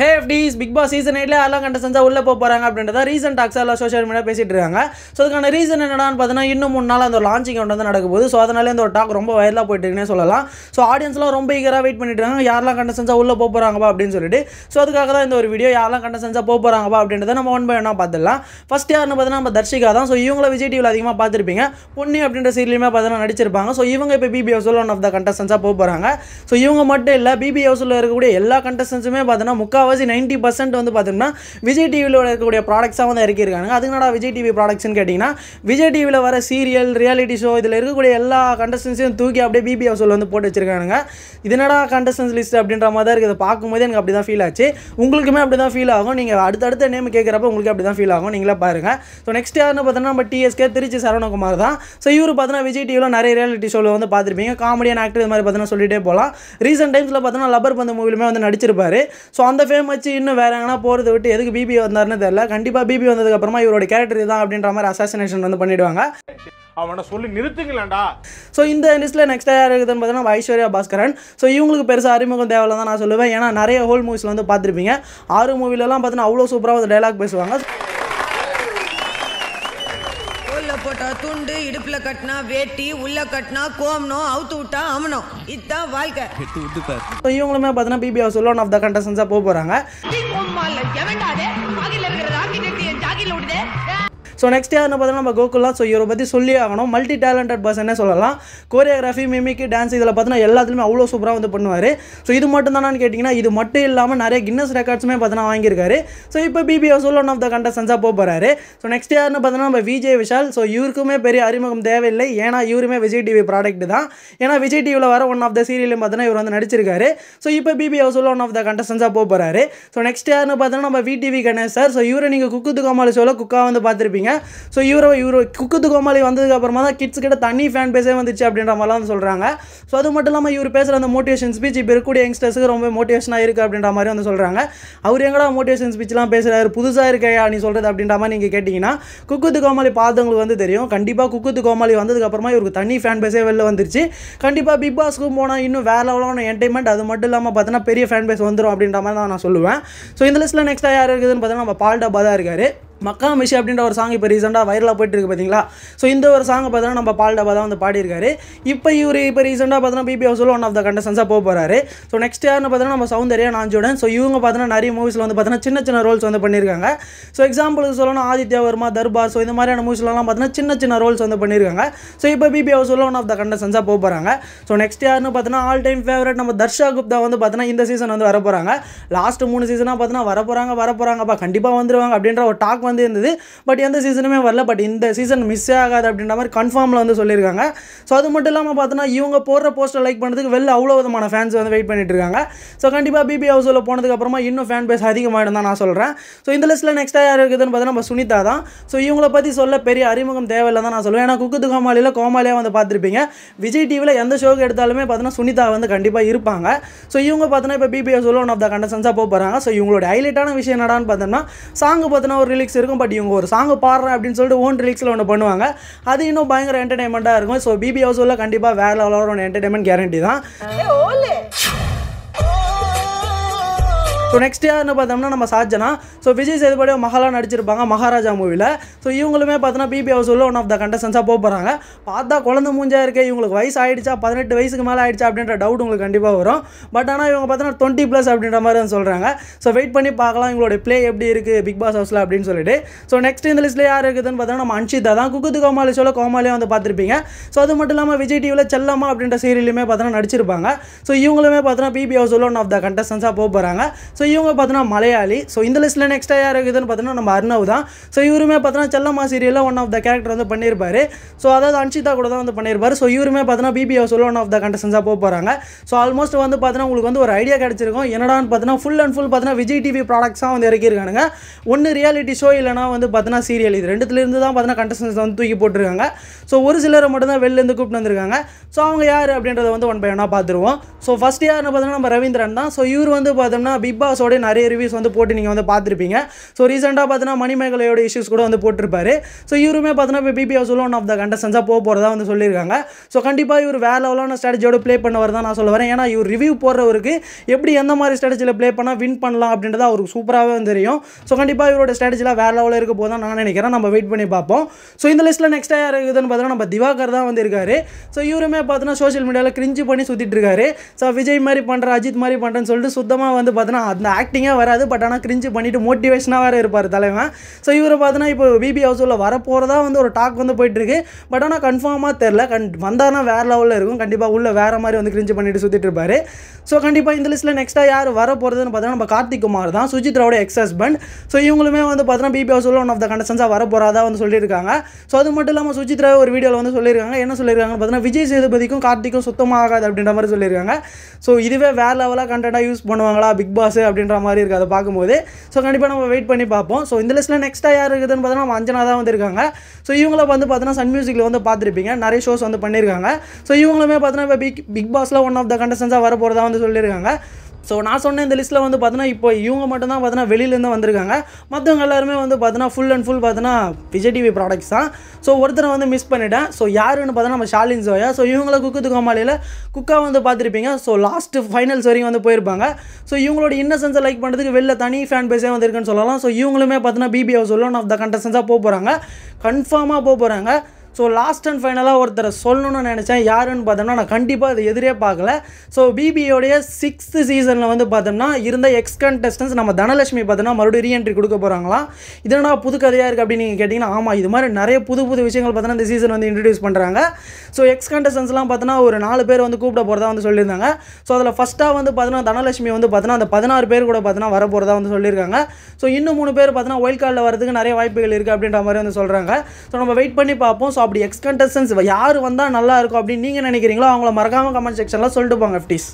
ஹே எஃப்டிஸ் Bigg Boss season எயிட்ல எல்லாம் கண்டசன்ஸாக உள்ளே போக போறாங்க அப்படின்றத ரீசன் டாக்ஸாக எல்லாம் சோஷியல் மீடியா பேசிட்டு இருக்காங்க ஸோ அதுக்கான ரீசன் என்னடான்னு பார்த்தீங்கன்னா இன்னும் மூணு நாள் அந்த ஒரு லான்ச்சிங் கொண்டு வந்து நடக்கும்போது ஸோ அதனால இந்த ஒரு டாக் ரொம்ப வயலாக போயிட்டு இருக்குன்னு சொல்லலாம் ஸோ ஆடியன்ஸ்லாம் ரொம்ப ஈகராக வெயிட் பண்ணிட்டு இருக்காங்க யாரெல்லாம் கண்டசன்ஸாக உள்ளே போக போகிறாங்கப்பா அப்படின்னு சொல்லிட்டு ஸோ அதுக்காக தான் இந்த ஒரு வீடியோ யாரெல்லாம் கண்டசன்ஸாக போக போகிறாங்கப்பா அப்படின்றத நம்ம ஒன் பை ஒன்னா பார்த்துடலாம் ஃபஸ்ட் யாருன்னு பார்த்தீங்கன்னா நம்ம தர்ஷிகா தான் ஸோ இவங்களை விஜய் டிவியில் அதிகமாக பார்த்துருப்பீங்க பொண்ணு அப்படின்ற சீரியலுமே பார்த்தீங்கன்னா நடிச்சிருப்பாங்க ஸோ இவங்க இப்போ BB house one of the கண்டஸ்டன்ஸாக போக போகிறாங்க ஸோ இவங்க மட்டும் இல்லை பிபி ஹவுஸில் இருக்கக்கூடிய எல்லா கண்டஸ்டன்ஸுமே பார்த்தீங்கன்னா முக்கால் முக்கால்வாசி நைன்ட்டி பர்சன்ட் வந்து பார்த்தோம்னா விஜய் டிவியில் இருக்கக்கூடிய ப்ராடக்ட்ஸாக வந்து இறக்கியிருக்காங்க என்னடா விஜய் டிவி ப்ராடக்ட்ஸ்னு கேட்டிங்கன்னா விஜய் டிவியில் வர சீரியல் ரியாலிட்டி ஷோ இதில் இருக்கக்கூடிய எல்லா கண்டஸ்டன்ஸையும் தூக்கி அப்படியே பிபி ஹவுஸில் வந்து போட்டு வச்சிருக்கானுங்க இதனடா கண்டஸ்டன்ஸ் லிஸ்ட் அப்படின்ற மாதிரி தான் இருக்குது பார்க்கும்போது எனக்கு அப்படி தான் ஃபீல் ஆச்சு உங்களுக்குமே அப்படி தான் ஃபீல் ஆகும் நீங்கள் அடுத்தடுத்த நேம் கேட்குறப்ப உங்களுக்கு அப்படி தான் ஃபீல் ஆகும் நீங்களே பாருங்கள் ஸோ நெக்ஸ்ட் யார்னு பார்த்தீங்கன்னா நம்ம டிஎஸ்கே திருச்சி சரவணகுமார் தான் ஸோ இவர் பார்த்தோன்னா விஜய் டிவியில் நிறைய ரியாலிட்டி ஷோவில் வந்து பார்த்துருப்பீங்க காமெடியான ஆக்டர் இது மாதிரி பார்த்தீங்கன்னா சொல்லிட்டே போகலாம் ரீசெண்ட் டைம்ஸில் பார்த்தோம்னா லப்பர் பந்த மூவிலுமே வந்து நடிச்சிருப்பாரு ஸோ அந்த ஃபேம் மச்சு இன்னும் வேற எங்கன்னா போகிறத விட்டு எதுக்கு பிபி வந்தார்னு தெரியல கண்டிப்பாக பிபி வந்ததுக்கப்புறமா இவரோட கேரக்டர் தான் அப்படின்ற மாதிரி அசாசினேஷன் வந்து பண்ணிடுவாங்க அவனை சொல்லி நிறுத்துங்களேன்டா ஸோ இந்த லிஸ்ட்டில் நெக்ஸ்ட் யார் இருக்குதுன்னு பார்த்தீங்கன்னா ஐஸ்வர்யா பாஸ்கரன் ஸோ இவங்களுக்கு பெருசாக அறிமுகம் தேவையில்ல தான் நான் சொல்லுவேன் ஏன்னா நிறைய ஹோல் மூவிஸில் வந்து பார்த்துருப்பீங்க ஆறு மூவிலலாம் பார்த்தீங்கன்னா அவ்வளோ சூப்பராக வந்து டைலாக் பேசுவாங்க கழுத்துல போட்டா துண்டு இடுப்புல கட்டினா வேட்டி உள்ள கட்டினா கோம்னோ அவுத்து விட்டா அவனோ இதுதான் வாழ்க்கை இவங்களுமே பார்த்தீங்கன்னா பிபி ஒன் ஆஃப் த கண்டஸ்டன்ஸாக போக போகிறாங்க ஸோ நெக்ஸ்ட் யார் பார்த்தோம்னா நம்ம கோகுலா ஸோ இவரை பற்றி சொல்லி ஆகணும் மல்டி டேலண்டட் பர்சனே சொல்லலாம் கோரியோகிராஃபி மிமிக்கு டான்ஸ் இதில் பார்த்தீங்கன்னா எல்லாத்துலேயுமே அவ்வளோ சூப்பராக வந்து பண்ணுவார் ஸோ இது மட்டும் தானான்னு கேட்டிங்கன்னா இது மட்டும் இல்லாமல் நிறைய கின்னஸ் ரெக்கார்ட்ஸுமே பார்த்தோன்னா வாங்கியிருக்காரு ஸோ இப்போ பிபி ஹவுஸில் ஒன் ஆஃப் த கண்டஸ்டன்ஸாக போக போகிறாரு ஸோ நெக்ஸ்ட் யார்னு பார்த்தோம்னா நம்ம விஜய் விஷால் ஸோ இவருக்குமே பெரிய அறிமுகம் தேவையில்லை ஏன்னா இவருமே விஜய் டிவி ப்ராடக்ட் தான் ஏன்னா விஜய் டிவியில் வர ஒன் ஆஃப் த சீரியலையும் பார்த்தோன்னா இவர் வந்து நடிச்சிருக்காரு ஸோ இப்போ பிபி ஹவுஸில் ஒன் ஆஃப் த கண்டஸ்டன்ஸாக போக போகிறாரு ஸோ நெக்ஸ்ட் யார்னு பார்த்தோன்னா நம்ம டிவி கணேஷ் சார் ஸோ இவரை நீங்கள் குக்கு துக்காமல் சொல்ல குக்காக வந்து பார்த்துருப்பீங்க ஸோ இவரை இவர் குக்குத்து கோமாளி வந்ததுக்கப்புறமா தான் கிட்ஸ் கிட்ட தனி ஃபேன் பேஸே வந்துச்சு அப்படின்ற மாதிரிலாம் சொல்கிறாங்க ஸோ அது மட்டும் இல்லாமல் இவர் பேசுகிற அந்த மோட்டிவேஷன் ஸ்பீச் இப்போ இருக்கக்கூடிய யங்ஸ்டர்ஸுக்கு ரொம்ப மோட்டிவேஷனாக இருக்குது அப்படின்ற மாதிரி வந்து சொல்கிறாங்க அவர் எங்கடா மோட்டிவேஷன் ஸ்பீச்லாம் பேசுகிறாரு புதுசாக இருக்கையா நீ சொல்கிறது அப்படின்ற மாதிரி நீங்கள் கேட்டிங்கன்னா குக்குத்து கோமாளி பார்த்தவங்களுக்கு வந்து தெரியும் கண்டிப்பாக குக்குத்து கோமாளி வந்ததுக்கப்புறமா இவருக்கு தனி ஃபேன் பேஸே வெளில வந்துருச்சு கண்டிப்பாக பிக் பாஸ்க்கும் போனால் இன்னும் வேறு லெவலான என்டர்டைன்மெண்ட் அது மட்டும் இல்லாமல் பார்த்தீங்கன்னா பெரிய ஃபேன் பேஸ் வந்துடும் அப்படின்ற மாதிரி தான் நான் சொல்லுவேன் ஸோ இந்த லிஸ்ட்டில் நெக்ஸ்ட்டாக யார் இருக்குதுன்னு பார்த்தீங்கன்னா நம்ம பால் டப்பா தான் இருக்காரு மக்கா மிஷி அப்படின்ற ஒரு சாங் இப்போ ரீசெண்டாக வைரலாக போயிட்டு இருக்கு பார்த்தீங்களா ஸோ இந்த ஒரு சாங் பார்த்தோன்னா நம்ம பால் டபா தான் வந்து பாடியிருக்காரு இப்போ இவர் இப்போ ரீசெண்டாக பார்த்தோன்னா BB house one of the கண்டசன்ஸாக போக போகிறாரு ஸோ நெக்ஸ்ட் யார்னு பார்த்தோன்னா நம்ம சௌந்தர்யா நாஞ்சுடன் ஸோ இவங்க பார்த்தோன்னா நிறைய மூவிஸில் வந்து பார்த்தோன்னா சின்ன சின்ன ரோல்ஸ் வந்து பண்ணியிருக்காங்க ஸோ எக்ஸாம்பிளுக்கு சொல்லணும் ஆதித்யா வர்மா தர்பார் ஸோ இந்த மாதிரியான மூவிஸ்லாம் பார்த்தோன்னா சின்ன சின்ன ரோல்ஸ் வந்து பண்ணியிருக்காங்க ஸோ இப்போ BB house one of the கண்டசன்ஸாக போக போகிறாங்க ஸோ நெக்ஸ்ட் யார்னு பார்த்தோன்னா ஆல் டைம் ஃபேவரட் நம்ம தர்ஷா குப்தா வந்து பார்த்தோன்னா இந்த சீசன் வந்து வர போகிறாங்க லாஸ்ட் மூணு சீசனாக பார்த்தோன்னா வர போகிறாங்க வர போகிறாங்கப்பா கண்டிப்பாக வந்துருவாங்க அப்படின்ற ஒரு டாக் வந்து இருந்தது பட் எந்த சீசனுமே வரல பட் இந்த சீசன் மிஸ் ஆகாது அப்படின்ற மாதிரி கன்ஃபார்மில் வந்து சொல்லியிருக்காங்க ஸோ அது மட்டும் இல்லாமல் பார்த்தோன்னா இவங்க போடுற போஸ்டர் லைக் பண்ணுறதுக்கு வெளில அவ்வளோ விதமான ஃபேன்ஸ் வந்து வெயிட் பண்ணிட்டு இருக்காங்க ஸோ கண்டிப்பாக பிபி ஹவுஸில் போனதுக்கப்புறமா இன்னும் ஃபேன் பேஸ் அதிகமாகிடும் தான் நான் சொல்கிறேன் ஸோ இந்த லிஸ்ட்டில் நெக்ஸ்ட்டாக யார் இருக்குதுன்னு பார்த்தீங்கன்னா நம்ம சுனிதா தான் ஸோ இவங்கள பற்றி சொல்ல பெரிய அறிமுகம் தேவையில்லை தான் நான் சொல்லுவேன் ஏன்னா குக்குத்து கோமாளியில் கோமாலியாக வந்து பார்த்துருப்பீங்க விஜய் டிவியில் எந்த ஷோக்கு எடுத்தாலுமே பார்த்தோன்னா சுனிதா வந்து கண்டிப்பாக இருப்பாங்க ஸோ இவங்க பார்த்தோன்னா இப்போ ஹவுஸில் ஒன் ஆஃப் த கண்டசன்ஸாக போக போகிறாங்க ஸோ இவங்களோட ஹைலைட்டான விஷயம் என்னடான்னு பார்த்தோம்னா சாங்கு பார்த்தோன்னா ஒரு ரிலீக்ஸ் இருக்கும் பட் இவங்க ஒரு சாங் பாடுறேன் அப்படின்னு சொல்லிட்டு ஓன் ரிலீக்ஸில் ஒன்று பண்ணுவாங்க அது இன்னும் பயங்கர என்டர்டைன்மெண்ட்டாக இருக்கும் ஸோ பிபி ஹவுஸ் கண்டிப்பாக வேறு லெவலோட ஒன்று என்டர்டைன்மெண்ட் கேரண்டி தான் ஸோ நெக்ஸ்ட் யார்னு பார்த்தோம்னா நம்ம சாஜனா ஸோ விஜய் சேதுபடி மகாலா நடிச்சிருப்பாங்க மகாராஜா மூவியில் ஸோ இவங்களுமே பார்த்தோன்னா பிபி ஹவுஸ் உள்ள ஒன் ஆஃப் த கண்டஸ்டன்ஸாக போக போகிறாங்க பார்த்தா குழந்தை மூஞ்சா இருக்கே இவங்களுக்கு வயசு ஆகிடுச்சா பதினெட்டு வயசுக்கு மேலே ஆயிடுச்சா அப்படின்ற டவுட் உங்களுக்கு கண்டிப்பாக வரும் பட் ஆனால் இவங்க பார்த்தோன்னா டுவெண்ட்டி ப்ளஸ் அப்படின்ற மாதிரி தான் சொல்கிறாங்க ஸோ வெயிட் பண்ணி பார்க்கலாம் இவங்களுடைய ப்ளே எப்படி இருக்குது பிக் பாஸ் ஹவுஸில் அப்படின்னு சொல்லிட்டு ஸோ நெக்ஸ்ட் இந்த லிஸ்ட்டில் யார் இருக்குதுன்னு பார்த்தோன்னா நம்ம அன்ஷிதா தான் குக்குத்து கோமாளி சொல்ல கோமாளியாக வந்து பார்த்துருப்பீங்க ஸோ அது மட்டும் இல்லாமல் விஜய் டிவியில் செல்லம்மா அப்படின்ற சீரியலுமே பார்த்தோன்னா நடிச்சிருப்பாங்க ஸோ இவங்களுமே பார்த்தோன்னா பிபி ஹவுஸ் உள்ள ஒன் ஆஃப் த கண்டஸ்டன்ஸாக போக போகிறாங்க ஸோ இவங்க பார்த்தோன்னா மலையாளி ஸோ இந்த லிஸ்ட்டில் நெக்ஸ்ட்டாக யார் இருக்குதுன்னு பார்த்தீங்கன்னா நம்ம அர்ணவ் தான் ஸோ இவருமே பார்த்தோன்னா செல்லம்மா சீரியலில் ஒன் ஆஃப் த கேரக்டர் வந்து பண்ணியிருப்பார் ஸோ அதாவது அன்ஷிதா கூட தான் வந்து பண்ணியிருப்பார் ஸோ இவருமே பார்த்தோன்னா பிபி ஹவுஸில் ஒன் ஆஃப் த கண்டஸ்டன்ஸாக போக போகிறாங்க ஸோ ஆல்மோஸ்ட் வந்து பார்த்தீங்கன்னா உங்களுக்கு வந்து ஒரு ஐடியா கிடச்சிருக்கும் என்னடான்னு பார்த்தீங்கன்னா ஃபுல் அண்ட் ஃபுல் பார்த்தீங்கன்னா விஜய் டிவி ப்ராடக்ட்ஸாக வந்து இறக்கியிருக்கானுங்க ஒன்று ரியாலிட்டி ஷோ இல்லைனா வந்து பார்த்தீங்கன்னா சீரியல் இது ரெண்டுத்துலேருந்து தான் பார்த்தீங்கன்னா கண்டஸ்டன்ஸ் வந்து தூக்கி போட்டிருக்காங்க ஸோ ஒரு சிலரை மட்டும்தான் வெளிலேருந்து கூப்பிட்டு வந்திருக்காங்க ஸோ அவங்க யார் அப்படின்றத வந்து ஒன் பை ஒன்னாக பார்த்துருவோம் ஸோ ஃபஸ்ட் யார்னு பார்த்தீங்கன்னா நம்ம ரவீந்திரன் தான் ஸோ இவர் வந்து பார்த்தோம்னா பிக் பிகாஸோட நிறைய ரிவ்யூஸ் வந்து போட்டு நீங்கள் வந்து பார்த்துருப்பீங்க ஸோ ரீசெண்டாக பார்த்தீங்கன்னா மணிமேகலையோட இஷ்யூஸ் கூட வந்து போட்டிருப்பாரு ஸோ இவருமே பார்த்தீங்கன்னா இப்போ பிபி ஹவுஸில் ஒன் ஆஃப் த கண்டசன்ஸாக போக போகிறதா வந்து சொல்லியிருக்காங்க ஸோ கண்டிப்பாக இவர் வேற லெவலான ஸ்ட்ராட்டஜியோட ப்ளே பண்ணவர் தான் நான் சொல்ல வரேன் ஏன்னா இவர் ரிவ்யூ போடுறவருக்கு எப்படி எந்த மாதிரி ஸ்ட்ராட்டஜியில் ப்ளே பண்ணால் வின் பண்ணலாம் அப்படின்றது அவருக்கு சூப்பராகவே தெரியும் ஸோ கண்டிப்பாக இவரோட ஸ்ட்ராட்டஜியில் வேறு லெவலில் இருக்க போதும் நான் நினைக்கிறேன் நம்ம வெயிட் பண்ணி பார்ப்போம் ஸோ இந்த லிஸ்ட்டில் நெக்ஸ்ட்டாக யார் இருக்குதுன்னு பார்த்தீங்கன்னா நம்ம திவாகர் தான் வந்து ஸோ இவருமே பார்த்தீங்கன்னா சோஷியல் மீடியாவில் கிரிஞ்சு பண்ணி சுற்றிட்டு இருக்காரு ஸோ விஜய் மாதிரி பண்ணுற அஜித் மாதிரி பண்ணுறேன்னு சொல்லிட்டு சுத்தமாக வந்து பார்த்தீங்கன்னா அந்த ஆக்டிங்காக வராது பட் ஆனால் கிரிஞ்சு பண்ணிவிட்டு மோட்டிவேஷனாக வேறு இருப்பார் தலைவன் ஸோ இவரை பார்த்தோன்னா இப்போ பிபி ஹவுஸில் வரப்போகிறதா வந்து ஒரு டாக் வந்து போயிட்டுருக்கு பட் ஆனால் கன்ஃபார்மாக தெரில கண் வந்தார்னா வேறு லெவலில் இருக்கும் கண்டிப்பாக உள்ளே வேறு மாதிரி வந்து கிரிஞ்சு பண்ணிட்டு சுற்றிட்டு இருப்பார் ஸோ கண்டிப்பாக இந்த லிஸ்ட்டில் நெக்ஸ்ட்டாக யார் வரப்போகிறதுன்னு போகிறதுன்னு பார்த்தோன்னா நம்ம கார்த்திக் குமார் தான் சுஜித்ராவோட எக்ஸ் ஹஸ்பண்ட் ஸோ இவங்களுமே வந்து பார்த்தோன்னா பிபி ஹவுஸில் ஒன் ஆஃப் த கண்டஸ்டன்ஸாக வரப்போகிறதா வந்து சொல்லியிருக்காங்க ஸோ அது மட்டும் இல்லாமல் சுஜித்ரா ஒரு வீடியோவில் வந்து சொல்லியிருக்காங்க என்ன சொல்லியிருக்காங்கன்னு பார்த்தோன்னா விஜய் சேதுபதிக்கும் கார்த்திக்கும் சுத்தமாகாது அப்படின்ற மாதிரி சொல்லியிருக்காங்க ஸோ இதுவே வேறு லெவலாக கண்டென்ட்டாக யூஸ் பண்ணுவாங்களா பிக் பாஸ் அப்படின்ற மாதிரி இருக்குது அதை பார்க்கும்போது ஸோ கண்டிப்பாக நம்ம வெயிட் பண்ணி பார்ப்போம் ஸோ இந்த லிஸ்ட்டில் நெக்ஸ்ட்டாக யார் இருக்குதுன்னு பார்த்தோன்னா நம்ம அஞ்சனா தான் வந்திருக்காங்க ஸோ இவங்கள வந்து பார்த்தோன்னா சன் மியூசிக்கில் வந்து பார்த்துருப்பீங்க நிறைய ஷோஸ் வந்து பண்ணியிருக்காங்க ஸோ இவங்களுமே பார்த்தோன்னா இப்போ பிக் பிக் பாஸில் ஒன் ஆஃப் த கண்டஸ்டன்ஸாக வர போகிறதா வந்து சொல்லியிருக்காங்க ஸோ நான் சொன்ன இந்த லிஸ்ட்டில் வந்து பார்த்தீங்கன்னா இப்போ இவங்க மட்டும்தான் பார்த்தீங்கன்னா வெளியிலேருந்து வந்திருக்காங்க மற்றவங்க எல்லாருமே வந்து பார்த்தீங்கன்னா ஃபுல் அண்ட் ஃபுல் பார்த்தீங்கன்னா விஜய் டிவி ப்ராடக்ட்ஸ் தான் ஸோ ஒருத்தரை வந்து மிஸ் பண்ணிட்டேன் ஸோ யாருன்னு பார்த்தா நம்ம ஷாலின் சோயா ஸோ இவங்கள குக்கு துக்கமாலையில் குக்காக வந்து பார்த்துருப்பீங்க ஸோ லாஸ்ட்டு ஃபைனல்ஸ் வரைக்கும் வந்து போயிருப்பாங்க ஸோ இவங்களோட இன்னசென்ஸை லைக் பண்ணுறதுக்கு வெளில தனி ஃபேன் பேஸே வந்து இருக்குன்னு சொல்லலாம் ஸோ இவங்களுமே பார்த்தீங்கன்னா BB house one of the கண்டஸ்டன்ஸாக போக போகிறாங்க கன்ஃபார்மாக போக போகிறாங்க ஸோ லாஸ்ட் அண்ட் ஃபைனலாக ஒருத்தரை சொல்லணும்னு நினச்சேன் யாருன்னு பார்த்தோம்னா நான் கண்டிப்பாக அது எதிரே பார்க்கல ஸோ பிபியோடைய சிக்ஸ்த்து சீசனில் வந்து பார்த்தோம்னா இருந்த எக்ஸ் கண்டஸ்டன்ஸ் நம்ம தனலட்சுமி பார்த்தோம்னா மறுபடியும் ரீஎன்ட்ரி கொடுக்க போகிறாங்களா இதனால் புது கதையாக இருக்குது அப்படின்னு நீங்கள் கேட்டிங்கன்னா ஆமாம் இது மாதிரி நிறைய புது புது விஷயங்கள் பார்த்தோன்னா இந்த சீசன் வந்து இன்ட்ரடியூஸ் பண்ணுறாங்க ஸோ எக்ஸ் கண்டஸ்டன்ஸ்லாம் பார்த்தோன்னா ஒரு நாலு பேர் வந்து கூப்பிட போகிறதா வந்து சொல்லியிருந்தாங்க ஸோ அதில் ஃபஸ்ட்டாக வந்து பார்த்தோன்னா தனலட்சுமி வந்து பார்த்தோன்னா அந்த பதினாறு பேர் கூட பார்த்தோன்னா வர போகிறதா வந்து சொல்லியிருக்காங்க ஸோ இன்னும் மூணு பேர் பார்த்தோன்னா ஒயில் கார்டில் வரதுக்கு நிறைய வாய்ப்புகள் இருக்குது அப்படின்ற மாதிரி வந்து சொல்கிறாங்க ஸோ நம்ம வெயிட் பண்ணி பார்ப்போம் ஸோ ஸோ அப்படி எக்ஸ் கண்டஸ்டன்ஸ் யார் வந்தால் நல்லா இருக்கும் அப்படின்னு நீங்கள் நினைக்கிறீங்களோ அவங்கள மறக்காமல் கமெண்ட் செக்ஷனில் சொல்லிட்டு போங்க ஃபிஃப்டிஸ்